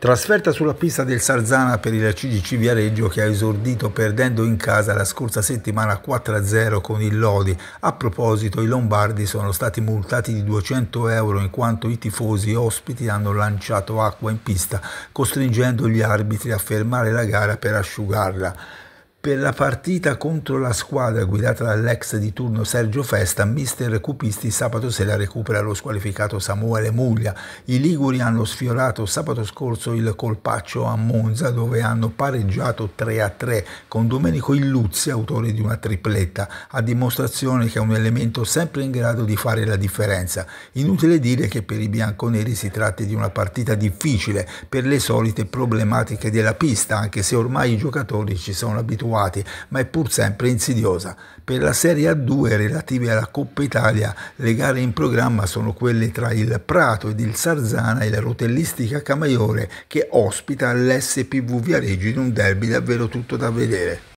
Trasferta sulla pista del Sarzana per il CDC Viareggio che ha esordito perdendo in casa la scorsa settimana 4-0 con il Lodi. A proposito, i lombardi sono stati multati di 200 euro in quanto i tifosi ospiti hanno lanciato acqua in pista, costringendo gli arbitri a fermare la gara per asciugarla per la partita contro la squadra guidata dall'ex di turno Sergio Festa, mister Cupisti sabato sera recupera lo squalificato Samuele Muglia. I Liguri hanno sfiorato sabato scorso il colpaccio a Monza dove hanno pareggiato 3-3 con Domenico Illuzzi, autore di una tripletta, a dimostrazione che è un elemento sempre in grado di fare la differenza. Inutile dire che per i bianconeri si tratta di una partita difficile per le solite problematiche della pista, anche se ormai i giocatori ci sono abituati adeguati, ma è pur sempre insidiosa. Per la Serie A2 relative alla Coppa Italia, le gare in programma sono quelle tra il Prato ed il Sarzana e la rotellistica Camaiore che ospita l'SPV Viareggi in un derby davvero tutto da vedere.